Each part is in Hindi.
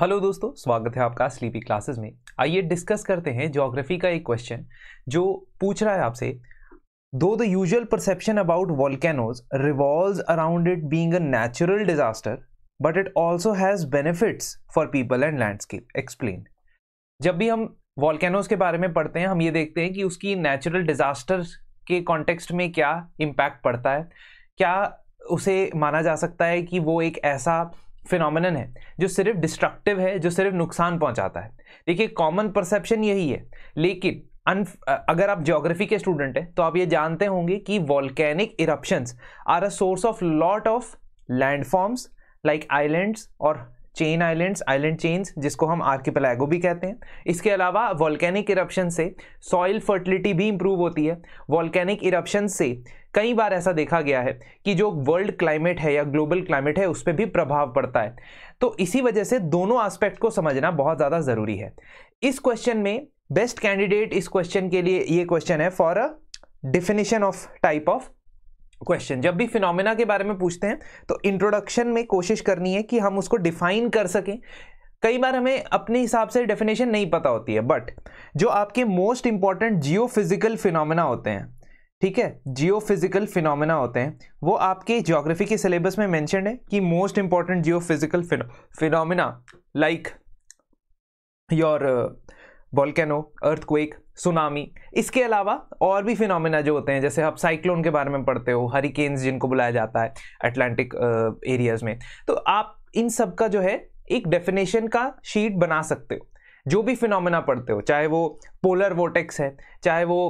हेलो दोस्तों स्वागत है आपका स्लीपी क्लासेस में आइए डिस्कस करते हैं जोग्राफी का एक क्वेश्चन जो पूछ रहा है आपसे दो the usual perception about volcanoes revolve around it being a natural disaster but it also has benefits for people and landscape explain जब भी हम वॉलकैनोज़ के बारे में पढ़ते हैं हम ये देखते हैं कि उसकी नेचुरल डिजास्टर के कॉन्टेक्स्ट में क्या इम्पैक्ट पड़ता है क्या उसे माना जा सकता है कि वो एक ऐसा फिनोमिनन है जो सिर्फ डिस्ट्रक्टिव है जो सिर्फ नुकसान पहुंचाता है देखिए कॉमन परसेप्शन यही है लेकिन अन अगर आप ज्योग्राफी के स्टूडेंट हैं तो आप ये जानते होंगे कि volcanic eruptions are a source of lot of landforms like islands और चेन आइलैंड्स आइलैंड चेन्स जिसको हम आर्किपलैगो भी कहते हैं इसके अलावा वॉल्केनिक इरप्शन से सॉइल फर्टिलिटी भी इंप्रूव होती है वॉल्केनिक इरप्शन से कई बार ऐसा देखा गया है कि जो वर्ल्ड क्लाइमेट है या ग्लोबल क्लाइमेट है उस पर भी प्रभाव पड़ता है तो इसी वजह से दोनों आस्पेक्ट को समझना बहुत ज़्यादा ज़रूरी है इस क्वेश्चन में बेस्ट कैंडिडेट इस क्वेश्चन के लिए ये क्वेश्चन है for a definition of type of question जब भी फिनोमिना के बारे में पूछते हैं तो इंट्रोडक्शन में कोशिश करनी है कि हम उसको डिफाइन कर सकें कई बार हमें अपने हिसाब से डेफिनेशन नहीं पता होती है बट जो आपके most important geophysical phenomena होते हैं ठीक है जियो फिजिकल फिनोमिना होते हैं वो आपके जोग्राफी के सिलेबस में मैंशनड है कि most important geophysical phenomena like your earth earthquake tsunami इसके अलावा और भी फिनोमेना जो होते हैं जैसे आप साइक्लोन के बारे में पढ़ते हो हरिकेन्स जिनको बुलाया जाता है अटलांटिक एरियाज़ में तो आप इन सब का जो है एक डेफिनेशन का शीट बना सकते हो जो भी फिनोमेना पढ़ते हो चाहे वो पोलर वोटेक्स है चाहे वो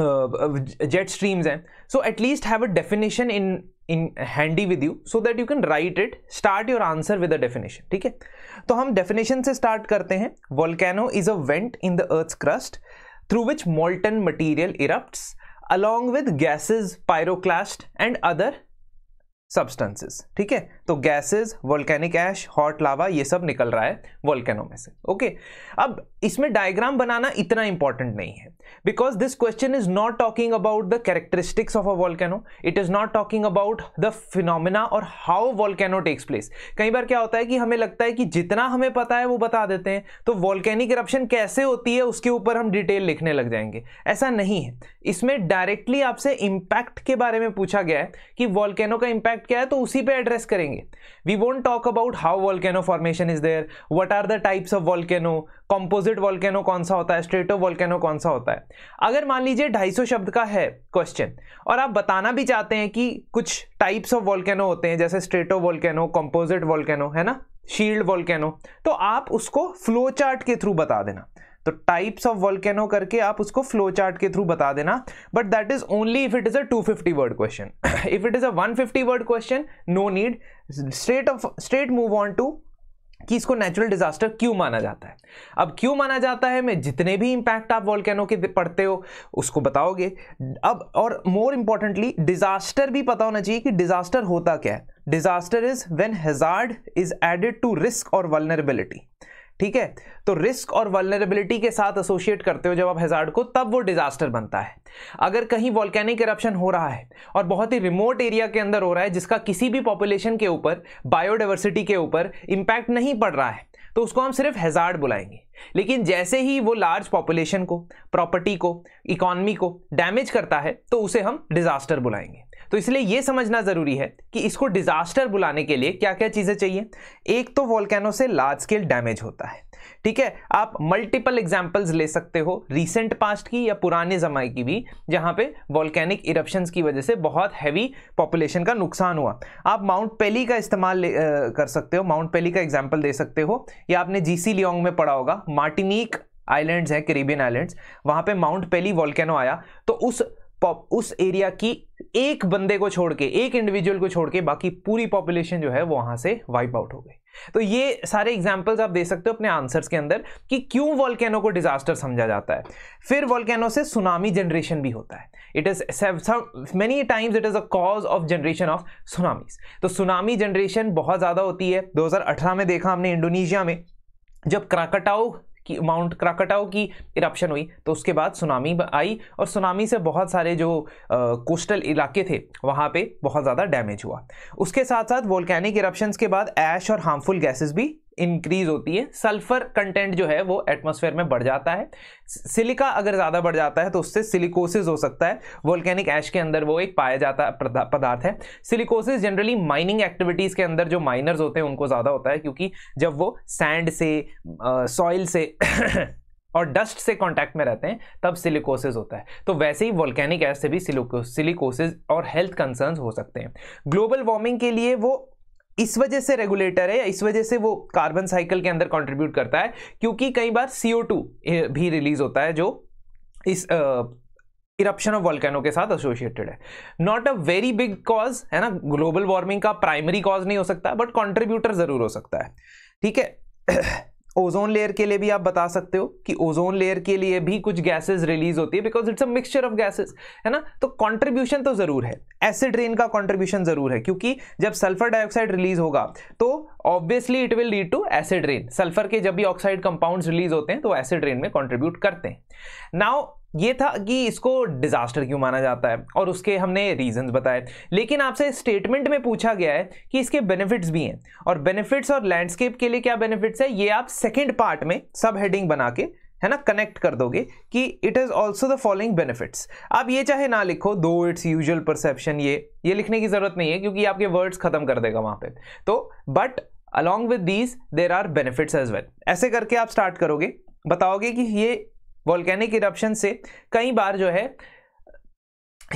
जेट स्ट्रीम्स हैं so at least have a definition in in handy with you so that you can write it start your answer with a definition ठीक है तो हम डेफिनेशन से स्टार्ट करते हैं volcano is a vent in the earth crust through which molten material erupt along with gases pyroclast and other substances ठीक है तो gases volcanic ash hot lava ये सब निकल रहा है वोल्केनो में से ओके अब इसमें डायग्राम बनाना इतना इंपॉर्टेंट नहीं है because this question is not talking about the characteristics of a volcano it is not talking about the phenomena और हाउ वोल्केनो टेक्स प्लेस कई बार क्या होता है कि हमें लगता है कि जितना हमें पता है वो बता देते हैं तो वोल्केनिक इरप्शन कैसे होती है उसके ऊपर हम डिटेल लिखने लग जाएंगे ऐसा नहीं है इसमें डायरेक्टली आपसे इंपैक्ट के बारे में पूछा गया है कि वॉल्केनो का इंपैक्ट इफेक्ट क्या है तो उसी पे एड्रेस करेंगे we won't talk about how volcano formation is there what are the types of volcano composite volcano कौन सा होता है स्ट्रेटो वॉल्केनो कौन सा होता है अगर मान लीजिए 250 शब्द का है क्वेश्चन और आप बताना भी चाहते हैं कि कुछ टाइप्स ऑफ वॉल्केनो होते हैं जैसे स्ट्रेटो वॉल्केनो कॉम्पोजिट वॉल्केनो है ना शील्ड वॉल्केनो तो आप उसको फ्लो चार्ट के थ्रू बता देना तो टाइप्स ऑफ वॉल्केनो करके आप उसको फ्लो चार्ट के थ्रू बता देना but that is only if it is a 250 word question if it is a 150 word question no need straight of straight move on to कि इसको नेचुरल डिजास्टर क्यों माना जाता है अब क्यों माना जाता है मैं जितने भी इम्पैक्ट आप वॉल्केनो के पढ़ते हो उसको बताओगे अब और मोर इम्पॉर्टेंटली डिजास्टर भी पता होना चाहिए कि डिजास्टर होता क्या है disaster is when hazard is added to risk और वलनरेबिलिटी ठीक है तो रिस्क और वलनरेबिलिटी के साथ एसोशिएट करते हो जब आप हेज़ार्ड को तब वो डिजास्टर बनता है अगर कहीं वॉल्केनिक करप्शन हो रहा है और बहुत ही रिमोट एरिया के अंदर हो रहा है जिसका किसी भी पॉपुलेशन के ऊपर बायोडाइवर्सिटी के ऊपर इम्पैक्ट नहीं पड़ रहा है तो उसको हम सिर्फ हेज़ार्ड बुलाएंगे लेकिन जैसे ही वो लार्ज पॉपुलेशन को प्रॉपर्टी को इकॉनमी को डैमेज करता है तो उसे हम डिजास्टर बुलाएंगे तो इसलिए ये समझना ज़रूरी है कि इसको डिज़ास्टर बुलाने के लिए क्या क्या चीज़ें चाहिए एक तो वॉलकैनो से लार्ज स्केल डैमेज होता है ठीक है आप मल्टीपल एग्जाम्पल्स ले सकते हो रिसेंट पास्ट की या पुराने जमाने की भी जहां पे वॉलकैनिक इरप्शन की वजह से बहुत हैवी पॉपुलेशन का नुकसान हुआ आप माउंट पेली का इस्तेमाल कर सकते हो माउंट पेली का एग्जाम्पल दे सकते हो या आपने जीसी लियोंग में पढ़ा होगा मार्टिनिक आइलैंड्स हैं करीबियन आइलैंड्स वहाँ पे माउंट पेली वॉलकैनो आया तो उस उस एरिया की एक बंदे को छोड़ के एक इंडिविजुअल को छोड़ के बाकी पूरी पॉपुलेशन जो है वो वहां से वाइप आउट हो गई तो ये सारे एग्जाम्पल्स आप दे सकते हो अपने आंसर्स के अंदर कि क्यों वॉल्केनो को डिजास्टर समझा जाता है फिर वॉल्केनो से सुनामी जनरेशन भी होता है it is many times it is a cause of generation of tsunamis तो सुनामी जनरेशन बहुत ज़्यादा होती है 2018 में देखा हमने इंडोनेशिया में जब क्राकटाओ की माउंट क्राकटाओ की इरप्शन हुई तो उसके बाद सुनामी आई और सुनामी से बहुत सारे जो आ, कोस्टल इलाके थे वहाँ पे बहुत ज़्यादा डैमेज हुआ उसके साथ साथ वोल्कैनिक इरप्शन के बाद ऐश और हार्मफुल गैसेज भी इंक्रीज होती है सल्फर कंटेंट जो है वो एटमोसफेयर में बढ़ जाता है सिलिका अगर ज़्यादा बढ़ जाता है तो उससे सिलिकोसिस हो सकता है वोल्केनिक ऐश के अंदर वो एक पाया जाता पदार्थ है सिलिकोसिस जनरली माइनिंग एक्टिविटीज़ के अंदर जो माइनर्स होते हैं उनको ज़्यादा होता है क्योंकि जब वो सैंड से सॉइल से और डस्ट से कांटेक्ट में रहते हैं तब सिलिकोसिस होता है तो वैसे ही वोल्केनिक एस से भी सिलिकोसिस और हेल्थ कंसर्न्स हो सकते हैं ग्लोबल वार्मिंग के लिए वो इस वजह से रेगुलेटर है या इस वजह से वो कार्बन साइकिल के अंदर कंट्रीब्यूट करता है क्योंकि कई बार सीओ भी रिलीज होता है जो इस इरप्शन ऑफ वॉल्केनो के साथ एसोसिएटेड है not a very big cause है ना ग्लोबल वार्मिंग का प्राइमरी कॉज नहीं हो सकता बट कॉन्ट्रीब्यूटर जरूर हो सकता है ठीक है ओजोन लेयर के लिए भी आप बता सकते हो कि ओजोन लेयर के लिए भी कुछ गैसेस रिलीज होती है because it's a mixture of gases है ना तो कंट्रीब्यूशन तो ज़रूर है एसिड रेन का कंट्रीब्यूशन ज़रूर है क्योंकि जब सल्फर डाइऑक्साइड रिलीज होगा तो obviously it will lead to acid rain sulphur के जब भी ऑक्साइड कंपाउंड रिलीज होते हैं तो एसिड रेन में कॉन्ट्रीब्यूट करते हैं नाउ ये था कि इसको डिज़ास्टर क्यों माना जाता है और उसके हमने रीजंस बताए लेकिन आपसे स्टेटमेंट में पूछा गया है कि इसके बेनिफिट्स भी हैं और बेनिफिट्स और लैंडस्केप के लिए क्या बेनिफिट्स है ये आप सेकेंड पार्ट में सब हेडिंग बना के है ना कनेक्ट कर दोगे कि it is also the following benefits आप ये चाहे ना लिखो दो इट्स यूजल परसेप्शन ये ये लिखने की ज़रूरत नहीं है क्योंकि आपके वर्ड्स खत्म कर देगा वहाँ पे तो but along with these there are benefits as well ऐसे करके आप स्टार्ट करोगे बताओगे कि ये वॉल्केनिक इरप्शन से कई बार जो है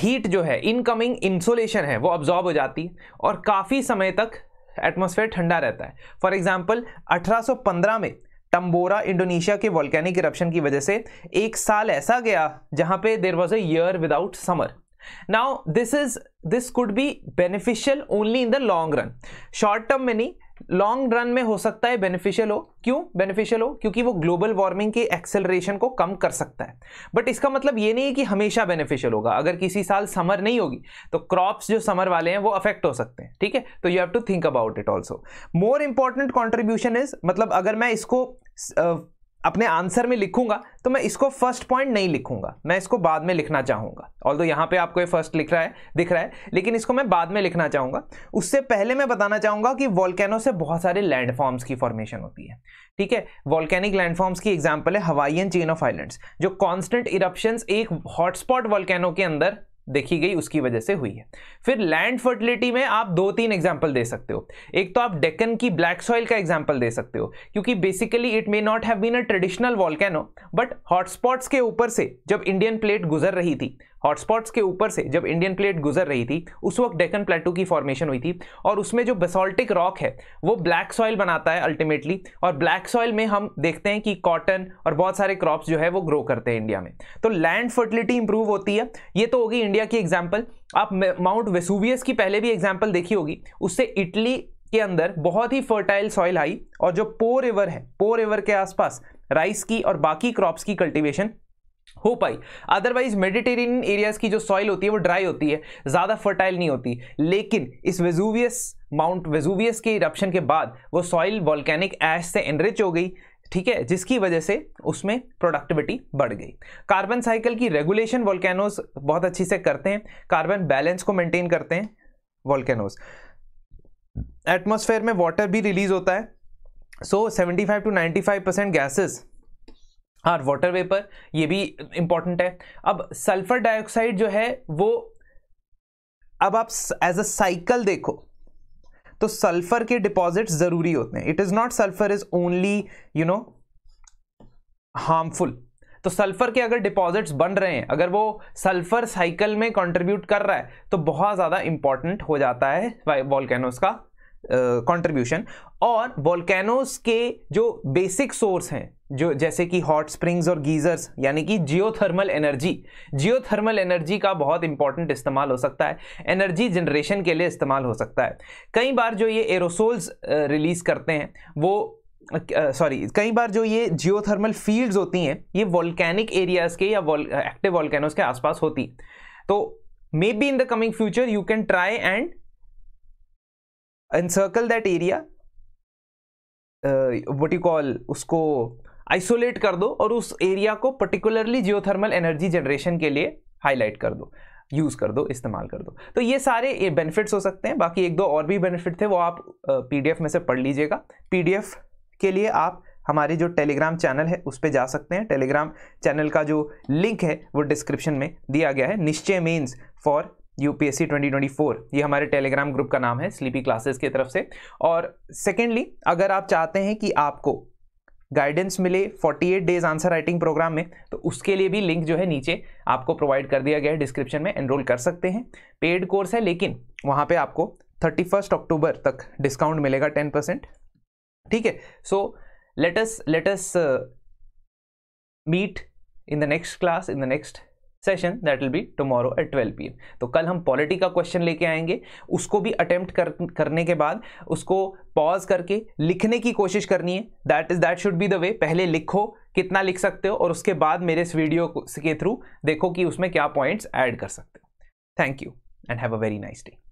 हीट जो है इनकमिंग इंसोलेशन है वो ऑब्जॉर्ब हो जाती है और काफ़ी समय तक एटमोसफेयर ठंडा रहता है फॉर एग्जाम्पल 1815 में टम्बोरा इंडोनेशिया के वॉल्केनिक इरप्शन की वजह से एक साल ऐसा गया जहाँ पे there was a year without summer now this is this could be beneficial only in the long run short term में नहीं लॉन्ग रन में हो सकता है बेनिफिशियल हो क्यों बेनिफिशियल हो क्योंकि वो ग्लोबल वार्मिंग के एक्सेलरेशन को कम कर सकता है बट इसका मतलब ये नहीं है कि हमेशा बेनिफिशियल होगा अगर किसी साल समर नहीं होगी तो क्रॉप्स जो समर वाले हैं वो अफेक्ट हो सकते हैं ठीक है तो you have to think about it also more important contribution is मतलब अगर मैं इसको uh, अपने आंसर में लिखूंगा तो मैं इसको फर्स्ट पॉइंट नहीं लिखूंगा मैं इसको बाद में लिखना चाहूंगा ऑल दो यहाँ पर आपको ये फर्स्ट लिख रहा है दिख रहा है लेकिन इसको मैं बाद में लिखना चाहूंगा उससे पहले मैं बताना चाहूंगा कि वॉल्केनो से बहुत सारे लैंडफॉर्म्स की फॉर्मेशन होती है ठीक है वॉल्केनिक लैंडफॉर्म्स की एग्जाम्पल है हवाइयन चेन ऑफ आइलैंड्स जो कॉन्स्टेंट इरप्शन एक हॉटस्पॉट वॉल्केनो के अंदर देखी गई उसकी वजह से हुई है फिर लैंड फर्टिलिटी में आप दो तीन एग्जाम्पल दे सकते हो एक तो आप डेक्कन की ब्लैक सॉइल का एग्जाम्पल दे सकते हो क्योंकि basically it may not have been a traditional volcano but hotspots के ऊपर से जब इंडियन प्लेट गुजर रही थी हॉटस्पॉट्स के ऊपर से जब इंडियन प्लेट गुजर रही थी उस वक्त डेकन प्लेटू की फॉर्मेशन हुई थी और उसमें जो बेसोल्टिक रॉक है वो ब्लैक सॉइल बनाता है अल्टीमेटली और ब्लैक सॉइल में हम देखते हैं कि कॉटन और बहुत सारे क्रॉप्स जो है वो ग्रो करते हैं इंडिया में तो लैंड फर्टिलिटी इंप्रूव होती है ये तो होगी इंडिया की एग्जाम्पल आप माउंट वेसूवियस की पहले भी एग्जाम्पल देखी होगी उससे इटली के अंदर बहुत ही फर्टाइल सॉइल आई और जो पो रिवर है पो रिवर के आसपास राइस की और बाकी क्रॉप्स की कल्टीवेशन हो पाई अदरवाइज मेडिटेरियन एरियाज़ की जो सॉइल होती है वो ड्राई होती है ज़्यादा फर्टाइल नहीं होती लेकिन इस वेजूवियस माउंट वेजूवियस के इरप्शन के बाद वो सॉइल वॉल्केनिक ऐश से एनरिच हो गई ठीक है जिसकी वजह से उसमें प्रोडक्टिविटी बढ़ गई कार्बन साइकिल की रेगुलेशन वॉल्केनोज बहुत अच्छी से करते हैं कार्बन बैलेंस को मेंटेन करते हैं वॉल्केनोज एटमोसफेयर में वाटर भी रिलीज होता है so seventy five to ninety five percent gases और वाटर वेपर ये भी इम्पॉर्टेंट है अब सल्फर डाइऑक्साइड जो है वो अब आप एज अ साइकिल देखो तो सल्फर के डिपॉजिट्स जरूरी होते हैं it is not sulphur is only you know harmful तो सल्फर के अगर डिपॉजिट्स बन रहे हैं अगर वो सल्फर साइकिल में कंट्रीब्यूट कर रहा है तो बहुत ज़्यादा इंपॉर्टेंट हो जाता है वॉलकैनोस का कंट्रीब्यूशन और वॉल्केनोज के जो बेसिक सोर्स हैं जो जैसे कि हॉट स्प्रिंग्स और गीजर्स यानी कि जियोथर्मल एनर्जी जियोथर्मल एनर्जी का बहुत इंपॉर्टेंट इस्तेमाल हो सकता है एनर्जी जनरेशन के लिए इस्तेमाल हो सकता है कई बार जो ये एरोसोल्स रिलीज़ करते हैं वो सॉरी uh, कई बार जो ये जियोथर्मल फील्ड्स होती हैं ये वॉल्केनिक एरियाज़ के या एक्टिव वॉल्केनोज के आसपास होती तो maybe in the coming future you can try and encircle that area what you call उसको आइसोलेट कर दो और उस एरिया को पर्टिकुलरली जियोथर्मल एनर्जी जनरेशन के लिए हाईलाइट कर दो यूज़ कर दो इस्तेमाल कर दो तो ये सारे बेनिफिट्स हो सकते हैं बाकी एक दो और भी बेनिफिट थे वो आप पीडीएफ uh, में से पढ़ लीजिएगा पीडीएफ के लिए आप हमारे जो टेलीग्राम चैनल है उस पर जा सकते हैं टेलीग्राम चैनल का जो लिंक है वो डिस्क्रिप्शन में दिया गया है निश्चय मीन्स फॉर यूपीएससी 2024 ये हमारे टेलीग्राम ग्रुप का नाम है स्लीपी क्लासेस की तरफ से और सेकेंडली अगर आप चाहते हैं कि आपको गाइडेंस मिले 48 डेज आंसर राइटिंग प्रोग्राम में तो उसके लिए भी लिंक जो है नीचे आपको प्रोवाइड कर दिया गया है डिस्क्रिप्शन में एनरोल कर सकते हैं पेड कोर्स है लेकिन वहाँ पर आपको फर्स्ट अक्टूबर तक डिस्काउंट मिलेगा टेन परसेंट ठीक है so let's let's meet in the next class in the next session that will be tomorrow at 12 P तो कल हम पॉलिटी का क्वेश्चन लेके आएंगे उसको भी अटेम्प्ट कर, करने के बाद उसको पॉज करके लिखने की कोशिश करनी है that is that should be the way पहले लिखो कितना लिख सकते हो और उसके बाद मेरे इस वीडियो के थ्रू देखो कि उसमें क्या पॉइंट्स ऐड कर सकते हो thank you and have a very nice day